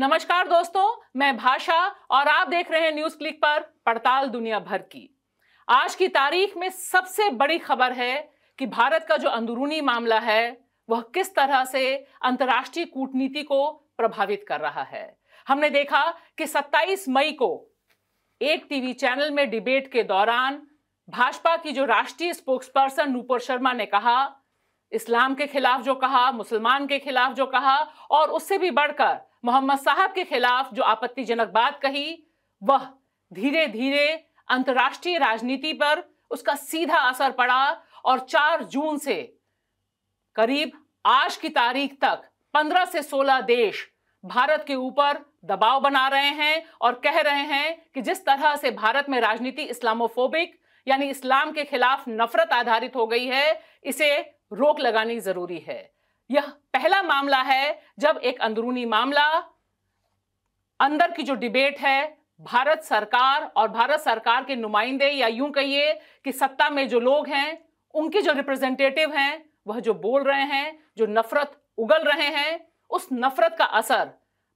नमस्कार दोस्तों मैं भाषा और आप देख रहे हैं न्यूज क्लिक पर पड़ताल दुनिया भर की आज की तारीख में सबसे बड़ी खबर है कि भारत का जो अंदरूनी मामला है वह किस तरह से अंतर्राष्ट्रीय कूटनीति को प्रभावित कर रहा है हमने देखा कि 27 मई को एक टीवी चैनल में डिबेट के दौरान भाजपा की जो राष्ट्रीय स्पोक्सपर्सन नूपुर शर्मा ने कहा इस्लाम के खिलाफ जो कहा मुसलमान के खिलाफ जो कहा और उससे भी बढ़कर मोहम्मद साहब के खिलाफ जो आपत्तिजनक बात कही वह धीरे धीरे अंतर्राष्ट्रीय राजनीति पर उसका सीधा असर पड़ा और 4 जून से करीब आज की तारीख तक 15 से 16 देश भारत के ऊपर दबाव बना रहे हैं और कह रहे हैं कि जिस तरह से भारत में राजनीति इस्लामोफोबिक यानी इस्लाम के खिलाफ नफरत आधारित हो गई है इसे रोक लगानी जरूरी है यह पहला मामला है जब एक अंदरूनी मामला अंदर की जो डिबेट है भारत सरकार और भारत सरकार के नुमाइंदे या यूं कहिए कि सत्ता में जो लोग हैं उनके जो रिप्रेजेंटेटिव हैं वह जो बोल रहे हैं जो नफरत उगल रहे हैं उस नफरत का असर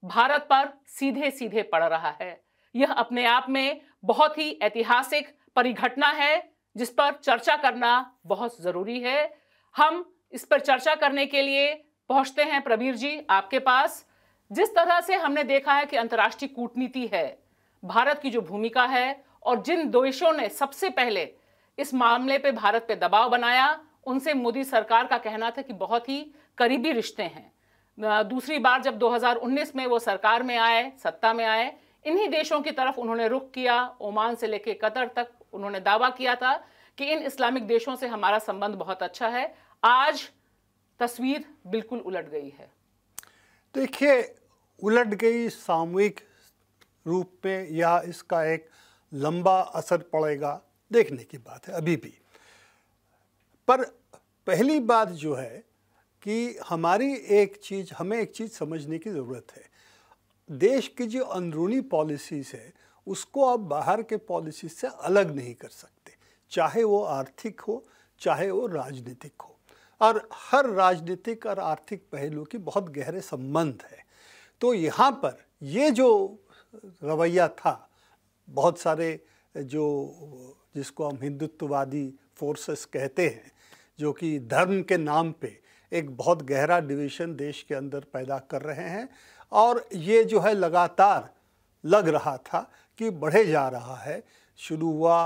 भारत पर सीधे सीधे पड़ रहा है यह अपने आप में बहुत ही ऐतिहासिक परिघटना है जिस पर चर्चा करना बहुत ज़रूरी है हम इस पर चर्चा करने के लिए पहुंचते हैं प्रवीर जी आपके पास जिस तरह से हमने देखा है कि अंतर्राष्ट्रीय कूटनीति है भारत की जो भूमिका है और जिन देशों ने सबसे पहले इस मामले पे भारत पे दबाव बनाया उनसे मोदी सरकार का कहना था कि बहुत ही करीबी रिश्ते हैं दूसरी बार जब 2019 में वो सरकार में आए सत्ता में आए इन्हीं देशों की तरफ उन्होंने रुख किया ओमान से लेकर कतर तक उन्होंने दावा किया था कि इन इस्लामिक देशों से हमारा संबंध बहुत अच्छा है आज तस्वीर बिल्कुल उलट गई है देखिए उलट गई सामूहिक रूप में या इसका एक लंबा असर पड़ेगा देखने की बात है अभी भी पर पहली बात जो है कि हमारी एक चीज़ हमें एक चीज़ समझने की ज़रूरत है देश की जो अंदरूनी पॉलिसीज़ है उसको आप बाहर के पॉलिसी से अलग नहीं कर सकते चाहे वो आर्थिक हो चाहे वो राजनीतिक हो और हर राजनीतिक और आर्थिक पहलू की बहुत गहरे संबंध है तो यहाँ पर ये जो रवैया था बहुत सारे जो जिसको हम हिंदुत्ववादी फोर्सेस कहते हैं जो कि धर्म के नाम पे एक बहुत गहरा डिवीज़न देश के अंदर पैदा कर रहे हैं और ये जो है लगातार लग रहा था कि बढ़े जा रहा है शुरू हुआ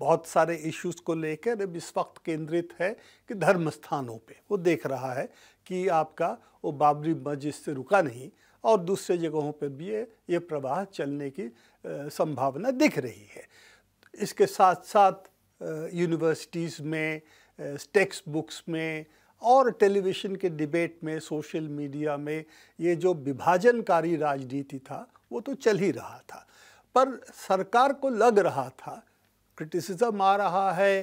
बहुत सारे इश्यूज को लेकर अब इस वक्त केंद्रित है कि धर्म स्थानों पर वो देख रहा है कि आपका वो बाबरी मस्जिद से रुका नहीं और दूसरे जगहों पर भी ये ये प्रवाह चलने की संभावना दिख रही है इसके साथ साथ यूनिवर्सिटीज़ में टेक्स बुक्स में और टेलीविज़न के डिबेट में सोशल मीडिया में ये जो विभाजनकारी राजनीति था वो तो चल ही रहा था पर सरकार को लग रहा था क्रिटिसिज्म आ रहा है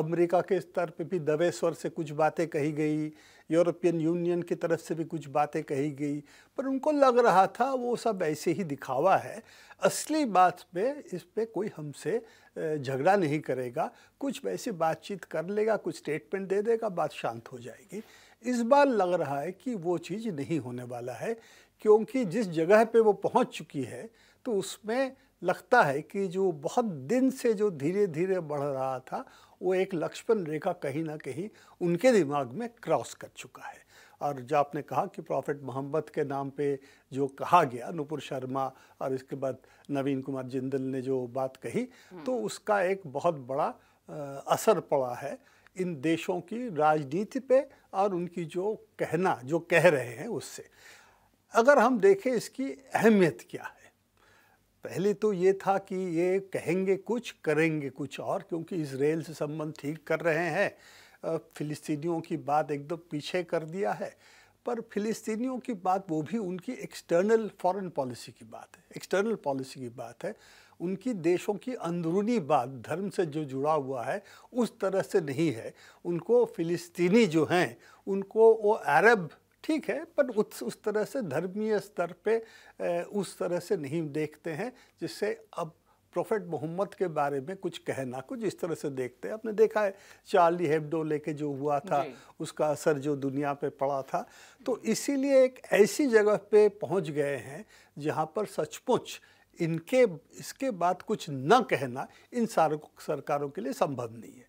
अमेरिका के स्तर पे भी दबे स्वर से कुछ बातें कही गई यूरोपियन यूनियन की तरफ से भी कुछ बातें कही गई पर उनको लग रहा था वो सब ऐसे ही दिखावा है असली बात पे इस पर कोई हमसे झगड़ा नहीं करेगा कुछ वैसे बातचीत कर लेगा कुछ स्टेटमेंट दे देगा बात शांत हो जाएगी इस बार लग रहा है कि वो चीज़ नहीं होने वाला है क्योंकि जिस जगह पे वो पहुंच चुकी है तो उसमें लगता है कि जो बहुत दिन से जो धीरे धीरे बढ़ रहा था वो एक लक्ष्मण रेखा कहीं ना कहीं उनके दिमाग में क्रॉस कर चुका है और जो आपने कहा कि प्रॉफिट मोहम्मद के नाम पे जो कहा गया नुपुर शर्मा और इसके बाद नवीन कुमार जिंदल ने जो बात कही हम्म। तो उसका एक बहुत बड़ा आ, असर पड़ा है इन देशों की राजनीति पे और उनकी जो कहना जो कह रहे हैं उससे अगर हम देखें इसकी अहमियत क्या है पहले तो ये था कि ये कहेंगे कुछ करेंगे कुछ और क्योंकि इसराइल से संबंध ठीक कर रहे हैं फिलिस्तीनियों की बात एकदम पीछे कर दिया है पर फिलिस्तीनियों की बात वो भी उनकी एक्सटर्नल फॉरेन पॉलिसी की बात है एक्सटर्नल पॉलिसी की बात है उनकी देशों की अंदरूनी बात धर्म से जो जुड़ा हुआ है उस तरह से नहीं है उनको फिलिस्तीनी जो हैं उनको वो अरब ठीक है पर उस उस तरह से धर्मीय स्तर पे उस तरह से नहीं देखते हैं जिससे अब प्रोफेट मोहम्मद के बारे में कुछ कहना कुछ इस तरह से देखते हैं आपने देखा है चार्ली हेबडो लेके जो हुआ था उसका असर जो दुनिया पे पड़ा था तो इसीलिए एक ऐसी जगह पे पहुंच गए हैं जहां पर सचमुच इनके इसके बाद कुछ न कहना इन सारों सरकारों के लिए संभव नहीं है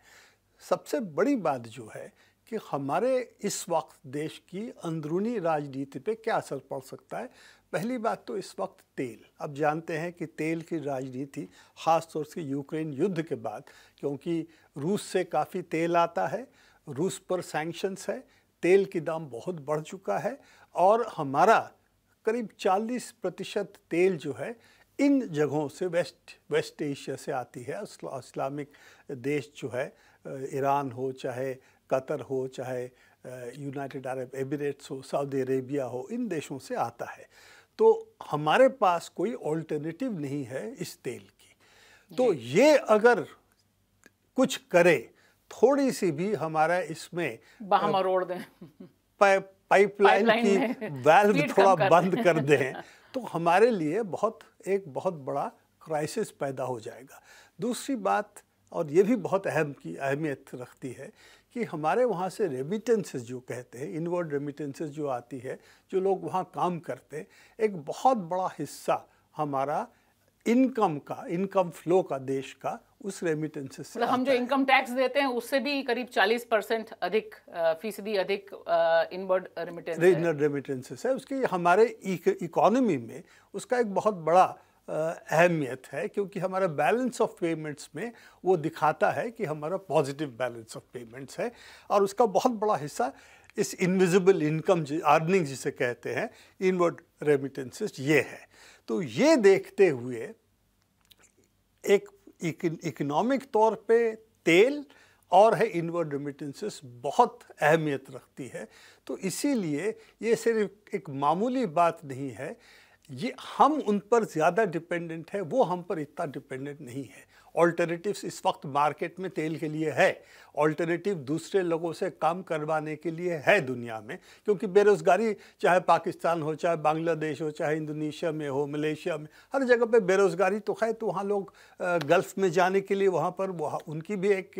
सबसे बड़ी बात जो है कि हमारे इस वक्त देश की अंदरूनी राजनीति पे क्या असर पड़ सकता है पहली बात तो इस वक्त तेल अब जानते हैं कि तेल की राजनीति ख़ास तौर से यूक्रेन युद्ध के बाद क्योंकि रूस से काफ़ी तेल आता है रूस पर सैंक्शंस है तेल की दाम बहुत बढ़ चुका है और हमारा करीब 40 प्रतिशत तेल जो है इन जगहों से वेस्ट वेस्ट एशिया से आती है इस्लामिक देश जो है ईरान हो चाहे कतर हो चाहे यूनाइटेड अरब एमिरेट्स हो सऊदी अरेबिया हो इन देशों से आता है तो हमारे पास कोई ऑल्टरनेटिव नहीं है इस तेल की तो ये अगर कुछ करे थोड़ी सी भी हमारा इसमें रोड़ दें पाइपलाइन की वैल्व थोड़ा बंद कर दें तो हमारे लिए बहुत एक बहुत बड़ा क्राइसिस पैदा हो जाएगा दूसरी बात और ये भी बहुत अहम की अहमियत रखती है कि हमारे वहाँ से रेमिटेंसेस जो कहते हैं इनवर्ड रेमिटेंसेस जो आती है जो लोग वहाँ काम करते हैं एक बहुत बड़ा हिस्सा हमारा इनकम का इनकम फ्लो का देश का उस रेमिटेंसेस मतलब हम जो इनकम टैक्स देते हैं उससे भी करीब 40 परसेंट अधिक फीसदी अधिक इनवर्ड रेमिटेंस रेमिटेंसेस है उसकी हमारे इकोनॉमी में उसका एक बहुत बड़ा अहमियत है क्योंकि हमारा बैलेंस ऑफ पेमेंट्स में वो दिखाता है कि हमारा पॉजिटिव बैलेंस ऑफ पेमेंट्स है और उसका बहुत बड़ा हिस्सा इस इनविजिबल इनकम अर्निंग जिसे कहते हैं इनवर्ड रेमिटेंसेस ये है तो ये देखते हुए एक इकोनॉमिक तौर पे तेल और है इनवर्ड रेमिटेंसेस बहुत अहमियत रखती है तो इसीलिए ये सिर्फ एक मामूली बात नहीं है ये हम उन पर ज़्यादा डिपेंडेंट है वो हम पर इतना डिपेंडेंट नहीं है ऑल्टरनेटिव्स इस वक्त मार्केट में तेल के लिए है ऑल्टरनेटिव दूसरे लोगों से काम करवाने के लिए है दुनिया में क्योंकि बेरोज़गारी चाहे पाकिस्तान हो चाहे बांग्लादेश हो चाहे इंडोनेशिया में हो मलेशिया में हर जगह पे बेरोज़गारी तो है तो वहाँ लोग गल्फ़ में जाने के लिए वहाँ पर वहाँ उनकी भी एक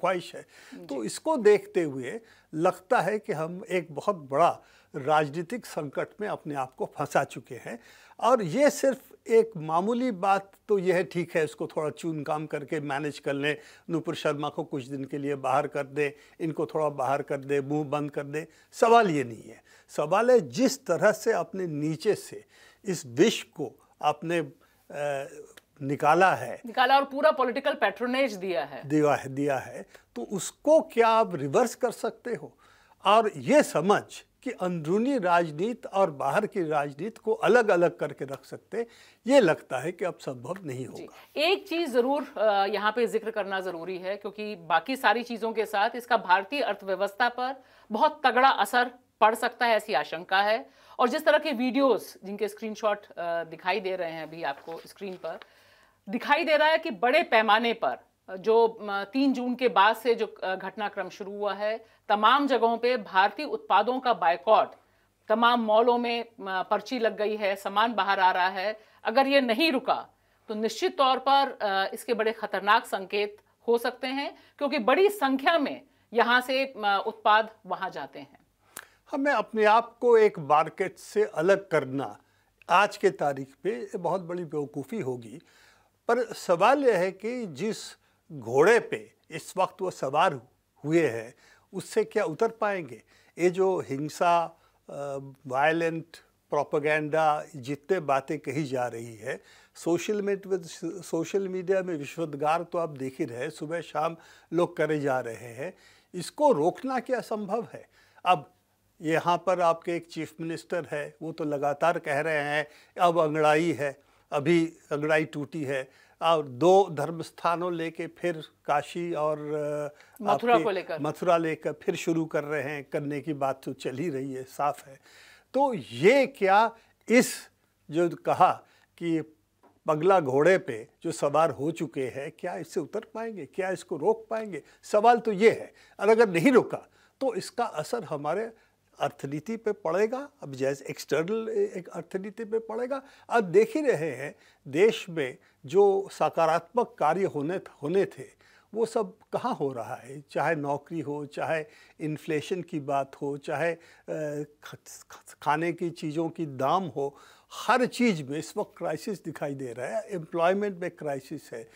ख्वाहिश है तो इसको देखते हुए लगता है कि हम एक बहुत बड़ा राजनीतिक संकट में अपने आप को फंसा चुके हैं और ये सिर्फ एक मामूली बात तो यह है ठीक है इसको थोड़ा चून काम करके मैनेज कर लें नूपुर शर्मा को कुछ दिन के लिए बाहर कर दें इनको थोड़ा बाहर कर दें मुंह बंद कर दें सवाल ये नहीं है सवाल है जिस तरह से अपने नीचे से इस विश्व को अपने निकाला है निकाला और पूरा पॉलिटिकल पैट्रोनेज दिया है दिया है दिया है तो उसको क्या आप रिवर्स कर सकते हो और ये समझ कि अंदरूनी राजनीति और बाहर की राजनीति को अलग अलग करके रख सकते ये लगता है कि अब संभव नहीं होगा एक चीज़ ज़रूर यहाँ पे जिक्र करना ज़रूरी है क्योंकि बाकी सारी चीज़ों के साथ इसका भारतीय अर्थव्यवस्था पर बहुत तगड़ा असर पड़ सकता है ऐसी आशंका है और जिस तरह के वीडियोस जिनके स्क्रीनशॉट दिखाई दे रहे हैं अभी आपको स्क्रीन पर दिखाई दे रहा है कि बड़े पैमाने पर जो तीन जून के बाद से जो घटनाक्रम शुरू हुआ है तमाम जगहों पे भारतीय उत्पादों का बायकॉट तमाम मॉलों में पर्ची लग गई है सामान बाहर आ रहा है अगर ये नहीं रुका तो निश्चित तौर पर इसके बड़े खतरनाक संकेत हो सकते हैं क्योंकि बड़ी संख्या में यहाँ से उत्पाद वहाँ जाते हैं हमें अपने आप को एक मार्केट से अलग करना आज के तारीख पे बहुत बड़ी बेवकूफ़ी होगी पर सवाल यह है कि जिस घोड़े पे इस वक्त वो सवार हुए हैं उससे क्या उतर पाएंगे ये जो हिंसा वायलेंट प्रोपागेंडा जितने बातें कही जा रही है सोशल मीट सोशल मीडिया में विश्वदगार तो आप देख ही रहे सुबह शाम लोग करे जा रहे हैं इसको रोकना क्या संभव है अब यहाँ पर आपके एक चीफ मिनिस्टर है वो तो लगातार कह रहे हैं अब अंगड़ाई है अभी अगड़ाई टूटी है और दो धर्म स्थानों लेके फिर काशी और मथुरा को लेकर मथुरा लेकर फिर शुरू कर रहे हैं करने की बात तो चल ही रही है साफ है तो ये क्या इस जो कहा कि बगला घोड़े पे जो सवार हो चुके हैं क्या इससे उतर पाएंगे क्या इसको रोक पाएंगे सवाल तो ये है और अगर नहीं रोका तो इसका असर हमारे अर्थनीति पे पड़ेगा अब जैसे एक्सटर्नल एक अर्थनीति पे पड़ेगा अब देख ही रहे हैं देश में जो सकारात्मक कार्य होने होने थे वो सब कहाँ हो रहा है चाहे नौकरी हो चाहे इन्फ्लेशन की बात हो चाहे खाने की चीज़ों की दाम हो हर चीज़ में इस वक्त क्राइसिस दिखाई दे रहा है एम्प्लॉयमेंट में क्राइसिस है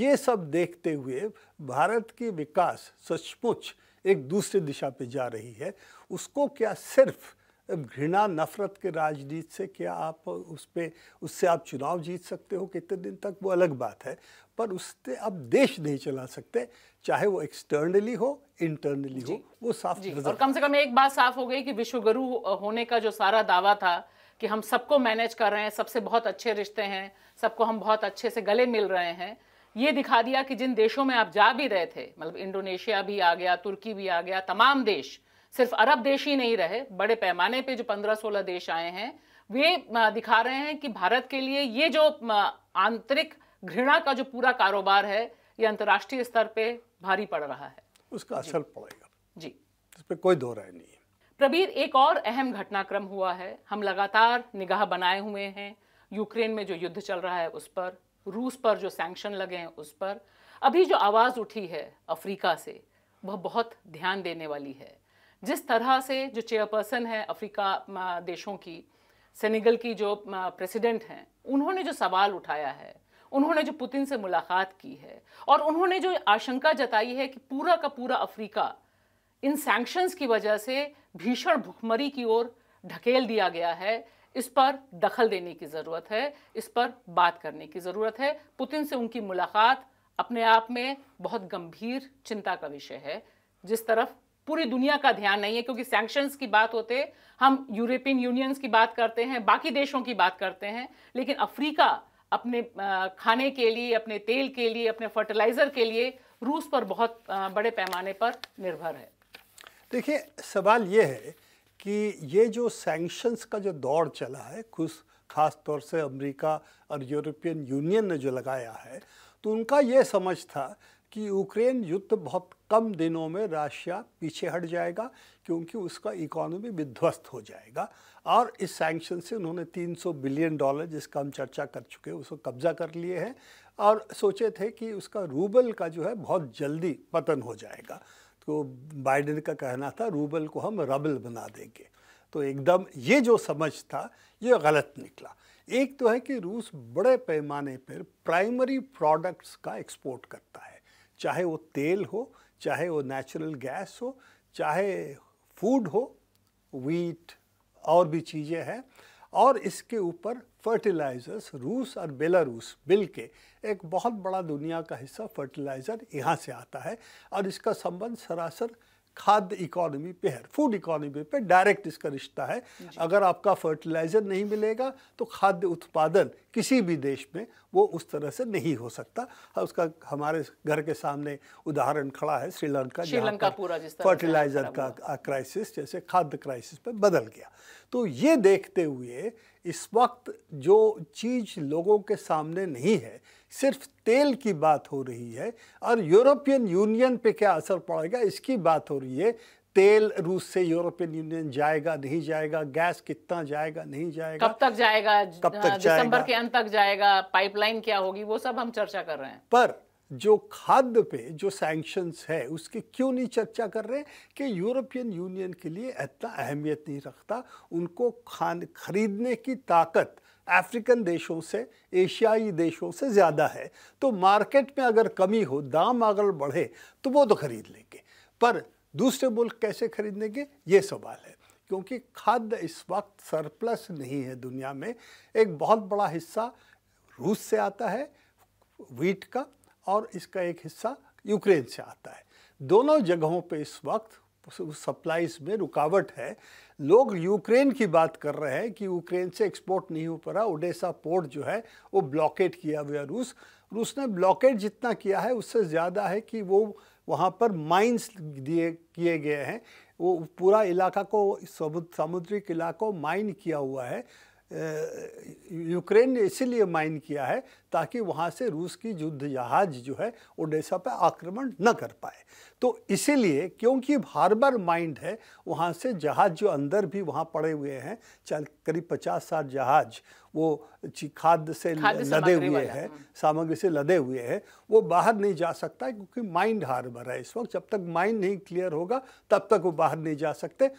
ये सब देखते हुए भारत की विकास सचमुच एक दूसरी दिशा पे जा रही है उसको क्या सिर्फ घृणा नफरत के राजनीति से क्या आप उस पर उससे आप चुनाव जीत सकते हो कितने दिन तक वो अलग बात है पर उससे आप देश नहीं चला सकते चाहे वो एक्सटर्नली हो इंटरनली हो वो साफ जी, और कम से कम एक बात साफ हो गई कि विश्वगुरु होने का जो सारा दावा था कि हम सबको मैनेज कर रहे हैं सबसे बहुत अच्छे रिश्ते हैं सबको हम बहुत अच्छे से गले मिल रहे हैं ये दिखा दिया कि जिन देशों में आप जा भी रहे थे मतलब इंडोनेशिया भी आ गया तुर्की भी आ गया तमाम देश सिर्फ अरब देश ही नहीं रहे बड़े पैमाने पे जो पंद्रह सोलह देश आए हैं वे दिखा रहे हैं कि भारत के लिए ये जो आंतरिक घृणा का जो पूरा कारोबार है ये अंतर्राष्ट्रीय स्तर पे भारी पड़ रहा है उसका असर पड़ेगा जी इस पर कोई दो राय नहीं है प्रबीर एक और अहम घटनाक्रम हुआ है हम लगातार निगाह बनाए हुए हैं यूक्रेन में जो युद्ध चल रहा है उस पर रूस पर जो सैंक्शन लगे हैं उस पर अभी जो आवाज़ उठी है अफ्रीका से वह बहुत ध्यान देने वाली है जिस तरह से जो चेयरपर्सन है अफ्रीका देशों की सेनेगल की जो प्रेसिडेंट हैं उन्होंने जो सवाल उठाया है उन्होंने जो पुतिन से मुलाकात की है और उन्होंने जो आशंका जताई है कि पूरा का पूरा अफ्रीका इन सैंक्शंस की वजह से भीषण भुखमरी की ओर ढकेल दिया गया है इस पर दखल देने की ज़रूरत है इस पर बात करने की ज़रूरत है पुतिन से उनकी मुलाकात अपने आप में बहुत गंभीर चिंता का विषय है जिस तरफ पूरी दुनिया का ध्यान नहीं है क्योंकि सैंक्शंस की बात होते हम यूरोपियन यूनियंस की बात करते हैं बाकी देशों की बात करते हैं लेकिन अफ्रीका अपने खाने के लिए अपने तेल के लिए अपने फर्टिलाइज़र के लिए रूस पर बहुत बड़े पैमाने पर निर्भर है देखिए सवाल ये है कि ये जो सैंक्शंस का जो दौर चला है कुछ ख़ास तौर से अमेरिका और यूरोपियन यूनियन ने जो लगाया है तो उनका ये समझ था कि यूक्रेन युद्ध बहुत कम दिनों में रशिया पीछे हट जाएगा क्योंकि उसका इकोनॉमी विध्वस्त हो जाएगा और इस सैंक्शन से उन्होंने 300 बिलियन डॉलर जिसका हम चर्चा कर चुके हैं उसको कब्जा कर लिए हैं और सोचे थे कि उसका रूबल का जो है बहुत जल्दी पतन हो जाएगा तो बाइडेन का कहना था रूबल को हम रबल बना देंगे तो एकदम ये जो समझ था ये गलत निकला एक तो है कि रूस बड़े पैमाने पर प्राइमरी प्रोडक्ट्स का एक्सपोर्ट करता है चाहे वो तेल हो चाहे वो नेचुरल गैस हो चाहे फूड हो वीट और भी चीज़ें हैं और इसके ऊपर फर्टिलाइजर्स रूस और बेलारूस बिल के एक बहुत बड़ा दुनिया का हिस्सा फर्टिलाइज़र यहाँ से आता है और इसका संबंध सरासर खाद्य इकोनॉमी पे है फूड इकोनॉमी पे डायरेक्ट इसका रिश्ता है अगर आपका फर्टिलाइज़र नहीं मिलेगा तो खाद्य उत्पादन किसी भी देश में वो उस तरह से नहीं हो सकता हाँ, उसका हमारे घर के सामने उदाहरण खड़ा है श्रीलंका श्रीलंका पूरा फर्टिलाइज़र का क्राइसिस जैसे खाद्य क्राइसिस पे बदल गया तो ये देखते हुए इस वक्त जो चीज़ लोगों के सामने नहीं है सिर्फ तेल की बात हो रही है और यूरोपियन यूनियन पे क्या असर पड़ेगा इसकी बात हो रही है तेल रूस से यूरोपियन यूनियन जाएगा नहीं जाएगा गैस कितना जाएगा नहीं जाएगा कब तक जाएगा कब तक दिसंबर के अंत तक जाएगा पाइपलाइन क्या होगी वो सब हम चर्चा कर रहे हैं पर जो खाद्य पे जो सैंक्शंस है उसकी क्यों नहीं चर्चा कर रहे कि यूरोपियन यूनियन के लिए इतना अहमियत नहीं रखता उनको खान खरीदने की ताकत अफ्रीकन देशों से एशियाई देशों से ज़्यादा है तो मार्केट में अगर कमी हो दाम अगर बढ़े तो वो तो खरीद लेंगे पर दूसरे मुल्क कैसे खरीदनेंगे ये सवाल है क्योंकि खाद्य इस वक्त सरप्लस नहीं है दुनिया में एक बहुत बड़ा हिस्सा रूस से आता है वीट का और इसका एक हिस्सा यूक्रेन से आता है दोनों जगहों पे इस वक्त सप्लाईज में रुकावट है लोग यूक्रेन की बात कर रहे हैं कि यूक्रेन से एक्सपोर्ट नहीं हो पा रहा ओडेसा पोर्ट जो है वो ब्लॉकेट किया हुआ रूस रूस ने ब्लॉकेट जितना किया है उससे ज़्यादा है कि वो वहाँ पर माइंस दिए किए गए हैं वो पूरा इलाका को सामुद्रिक इलाका माइन किया हुआ है यूक्रेन ने इसीलिए माइन किया है ताकि वहाँ से रूस की युद्ध जहाज जो है ओडेसा पर आक्रमण न कर पाए तो इसीलिए क्योंकि हार्बर माइंड है वहाँ से जहाज जो अंदर भी वहाँ पड़े हुए हैं करीब पचास साठ जहाज वो खाद्य से लदे हुए हैं हाँ। सामग्री से लदे हुए हैं वो बाहर नहीं जा सकता है क्योंकि माइंड हार्बर है इस वक्त जब तक माइंड नहीं क्लियर होगा तब तक वो बाहर नहीं जा सकते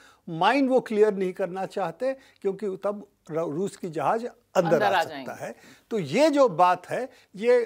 माइंड वो क्लियर नहीं करना चाहते क्योंकि तब रूस की जहाज अंदर, अंदर आ सकता है तो ये जो बात है ये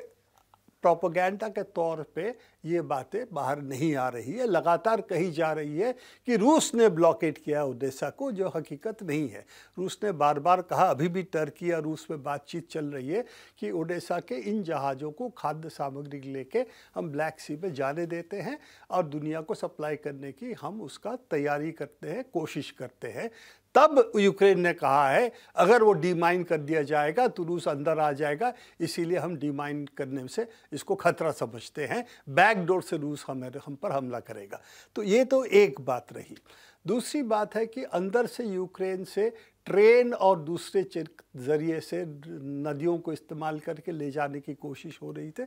प्रोपोगंडा के तौर पे ये बातें बाहर नहीं आ रही है लगातार कही जा रही है कि रूस ने ब्लॉकेट किया उदेशा को जो हकीकत नहीं है रूस ने बार बार कहा अभी भी टर्की या रूस में बातचीत चल रही है कि उड़ीसा के इन जहाज़ों को खाद्य सामग्री लेके हम ब्लैक सी में जाने देते हैं और दुनिया को सप्लाई करने की हम उसका तैयारी करते हैं कोशिश करते हैं तब यूक्रेन ने कहा है अगर वो डीमाइन कर दिया जाएगा तो रूस अंदर आ जाएगा इसीलिए हम डीमाइन करने से इसको खतरा समझते हैं बैकडोर से रूस हमारे हम पर हमला करेगा तो ये तो एक बात रही दूसरी बात है कि अंदर से यूक्रेन से ट्रेन और दूसरे ज़रिए से नदियों को इस्तेमाल करके ले जाने की कोशिश हो रही थी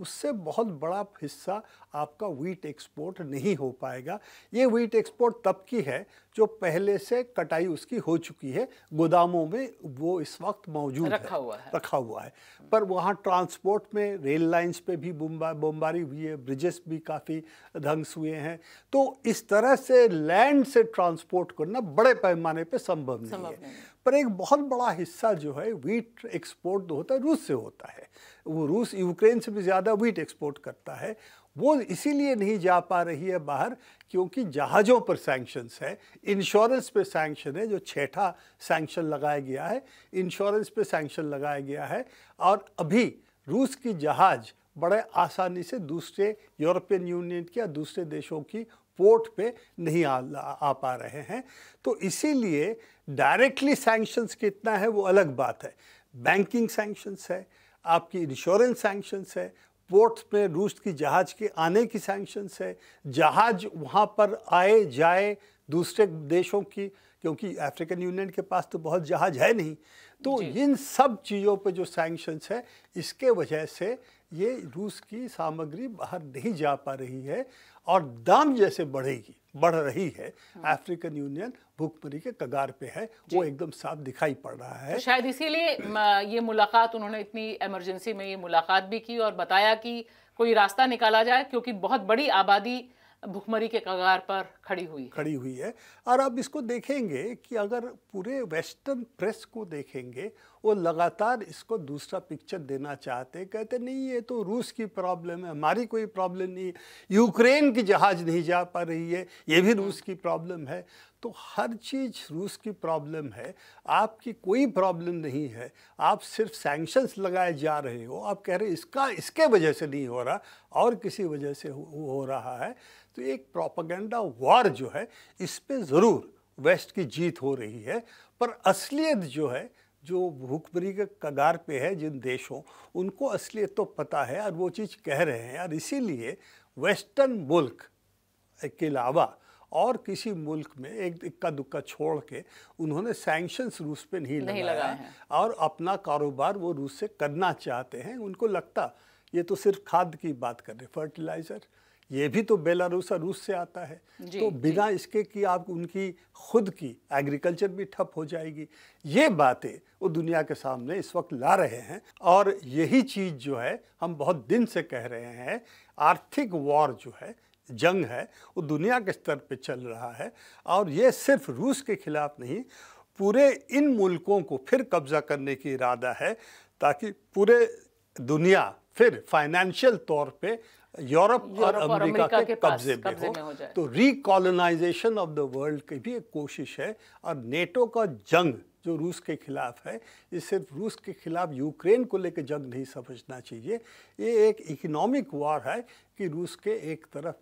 उससे बहुत बड़ा हिस्सा आपका वीट एक्सपोर्ट नहीं हो पाएगा ये वीट एक्सपोर्ट तब की है जो पहले से कटाई उसकी हो चुकी है गोदामों में वो इस वक्त मौजूद रखा है, हुआ है रखा हुआ है पर वहाँ ट्रांसपोर्ट में रेल लाइंस पे भी बमबारी हुई है ब्रिजेस भी काफ़ी ध्वंस हुए हैं तो इस तरह से लैंड से ट्रांसपोर्ट करना बड़े पैमाने पर संभव नहीं है पर एक बहुत बड़ा हिस्सा जो है वीट एक्सपोर्ट जो होता है रूस से होता है वो रूस यूक्रेन से भी ज़्यादा वीट एक्सपोर्ट करता है वो इसीलिए नहीं जा पा रही है बाहर क्योंकि जहाज़ों पर सैंक्शंस है इंश्योरेंस पे सैंक्शन है जो छठा सैंक्शन लगाया गया है इंश्योरेंस पे सैंक्शन लगाया गया है और अभी रूस की जहाज़ बड़े आसानी से दूसरे यूरोपियन यूनियन या दूसरे देशों की पोर्ट पे नहीं आ, आ पा रहे हैं तो इसीलिए डायरेक्टली सैंक्शंस कितना है वो अलग बात है बैंकिंग सैंक्शंस है आपकी इंश्योरेंस सैंक्शंस है पोर्ट्स में रूस की जहाज के आने की सैंक्शंस है जहाज वहाँ पर आए जाए दूसरे देशों की क्योंकि अफ्रीकन यूनियन के पास तो बहुत जहाज है नहीं तो इन सब चीज़ों पे जो सैंक्शंस है इसके वजह से ये रूस की सामग्री बाहर नहीं जा पा रही है और दाम जैसे बढ़ेगी बढ़ रही है अफ्रीकन यूनियन भूखमरी के कगार पे है वो एकदम साफ दिखाई पड़ रहा है तो शायद इसीलिए ये मुलाकात उन्होंने इतनी इमरजेंसी में ये मुलाकात भी की और बताया कि कोई रास्ता निकाला जाए क्योंकि बहुत बड़ी आबादी भुखमरी के कगार पर खड़ी हुई खड़ी हुई है और अब इसको देखेंगे कि अगर पूरे वेस्टर्न प्रेस को देखेंगे वो लगातार इसको दूसरा पिक्चर देना चाहते कहते नहीं ये तो रूस की प्रॉब्लम है हमारी कोई प्रॉब्लम नहीं है यूक्रेन की जहाज़ नहीं जा पा रही है ये भी रूस की प्रॉब्लम है तो हर चीज़ रूस की प्रॉब्लम है आपकी कोई प्रॉब्लम नहीं है आप सिर्फ सैंक्शंस लगाए जा रहे हो आप कह रहे इसका इसके वजह से नहीं हो रहा और किसी वजह से हो, हो रहा है तो एक प्रोपागेंडा वॉर जो है इस पर ज़रूर वेस्ट की जीत हो रही है पर असलियत जो है जो भूखमरी के कगार पे है जिन देशों उनको असलियत तो पता है और वो चीज़ कह रहे हैं और इसीलिए वेस्टर्न मुल्क के अलावा और किसी मुल्क में एक इक्का दुक्का छोड़ के उन्होंने सैंक्शंस रूस पे नहीं, नहीं लगाया लगा और अपना कारोबार वो रूस से करना चाहते हैं उनको लगता ये तो सिर्फ खाद की बात कर रहे फर्टिलाइज़र ये भी तो बेलारूस और रूस से आता है तो बिना इसके कि आप उनकी खुद की एग्रीकल्चर भी ठप हो जाएगी ये बातें वो दुनिया के सामने इस वक्त ला रहे हैं और यही चीज़ जो है हम बहुत दिन से कह रहे हैं आर्थिक वॉर जो है जंग है वो दुनिया के स्तर पे चल रहा है और ये सिर्फ रूस के खिलाफ नहीं पूरे इन मुल्कों को फिर कब्जा करने की इरादा है ताकि पूरे दुनिया फिर फाइनेंशियल तौर पे यूरोप और अमेरिका के, के कब्जे में में हो तो रिकॉलोनाइजेशन ऑफ द वर्ल्ड की भी एक कोशिश है और नेटो का जंग जो रूस के खिलाफ है ये सिर्फ रूस के खिलाफ यूक्रेन को लेकर जंग नहीं समझना चाहिए ये एक इकोनॉमिक वॉर है कि रूस के एक तरफ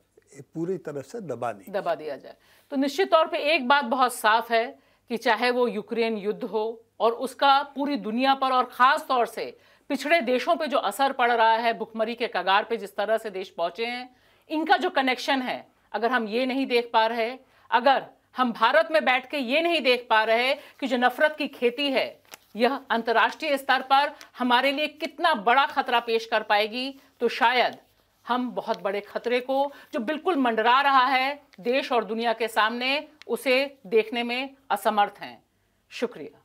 पूरी तरह से दबा दी दबा दिया जाए तो निश्चित तौर पे एक बात बहुत साफ है कि चाहे वो यूक्रेन युद्ध हो और उसका पूरी दुनिया पर और ख़ास तौर से पिछड़े देशों पे जो असर पड़ रहा है भुखमरी के कगार पे जिस तरह से देश पहुंचे हैं इनका जो कनेक्शन है अगर हम ये नहीं देख पा रहे अगर हम भारत में बैठ के ये नहीं देख पा रहे कि जो नफरत की खेती है यह अंतर्राष्ट्रीय स्तर पर हमारे लिए कितना बड़ा खतरा पेश कर पाएगी तो शायद हम बहुत बड़े खतरे को जो बिल्कुल मंडरा रहा है देश और दुनिया के सामने उसे देखने में असमर्थ हैं शुक्रिया